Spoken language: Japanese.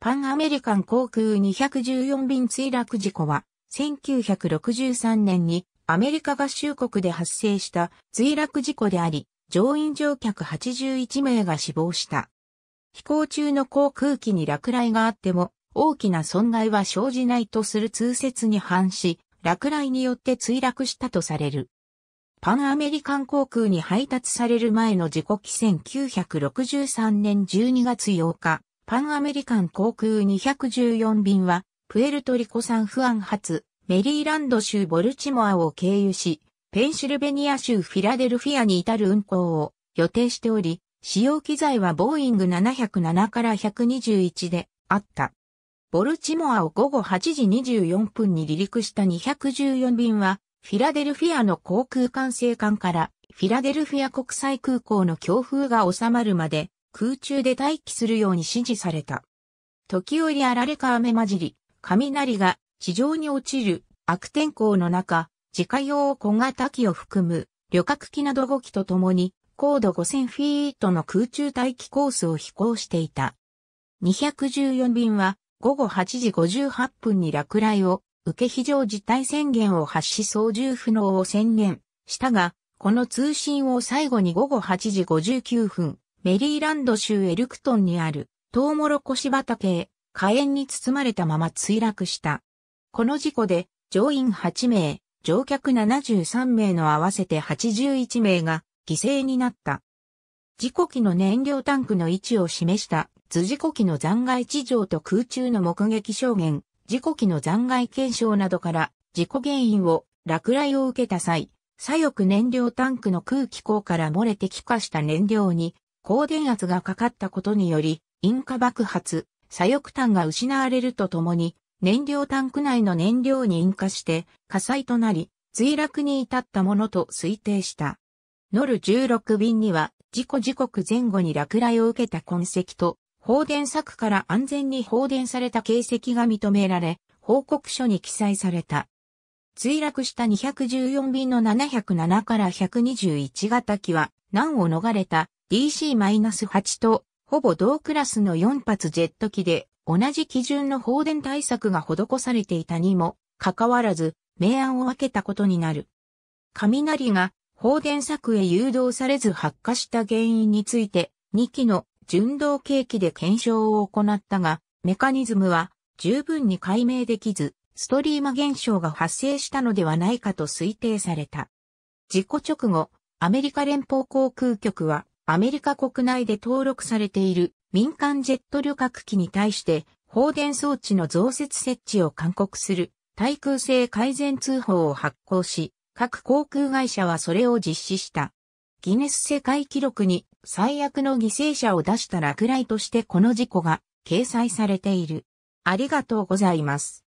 パンアメリカン航空214便墜落事故は、1963年にアメリカ合衆国で発生した墜落事故であり、乗員乗客81名が死亡した。飛行中の航空機に落雷があっても、大きな損害は生じないとする通説に反し、落雷によって墜落したとされる。パンアメリカン航空に配達される前の事故期1963年12月8日、パンアメリカン航空214便は、プエルトリコ産フアン発、メリーランド州ボルチモアを経由し、ペンシルベニア州フィラデルフィアに至る運航を予定しており、使用機材はボーイング707から121であった。ボルチモアを午後8時24分に離陸した214便は、フィラデルフィアの航空管制艦から、フィラデルフィア国際空港の強風が収まるまで、空中で待機するように指示された。時折あられか雨混じり、雷が地上に落ちる悪天候の中、自家用小型機を含む旅客機など5機とともに高度5000フィートの空中待機コースを飛行していた。214便は午後8時58分に落雷を受け非常事態宣言を発し操縦不能を宣言したが、この通信を最後に午後8時59分、メリーランド州エルクトンにあるトウモロコシ畑へ火炎に包まれたまま墜落した。この事故で乗員8名、乗客73名の合わせて81名が犠牲になった。事故機の燃料タンクの位置を示した図事故機の残骸地上と空中の目撃証言、事故機の残骸検証などから事故原因を落雷を受けた際、左翼燃料タンクの空気口から漏れて気化した燃料に高電圧がかかったことにより、引火爆発、左翼炭が失われるとともに、燃料タンク内の燃料に引火して火災となり、墜落に至ったものと推定した。ノル16便には、事故時刻前後に落雷を受けた痕跡と、放電柵から安全に放電された形跡が認められ、報告書に記載された。墜落した214便の707から121型機は、難を逃れた DC-8 とほぼ同クラスの4発ジェット機で同じ基準の放電対策が施されていたにもかかわらず明暗を分けたことになる。雷が放電策へ誘導されず発火した原因について2機の純動計器で検証を行ったがメカニズムは十分に解明できずストリーマ現象が発生したのではないかと推定された。事故直後、アメリカ連邦航空局はアメリカ国内で登録されている民間ジェット旅客機に対して放電装置の増設設置を勧告する対空性改善通報を発行し、各航空会社はそれを実施した。ギネス世界記録に最悪の犠牲者を出した落雷としてこの事故が掲載されている。ありがとうございます。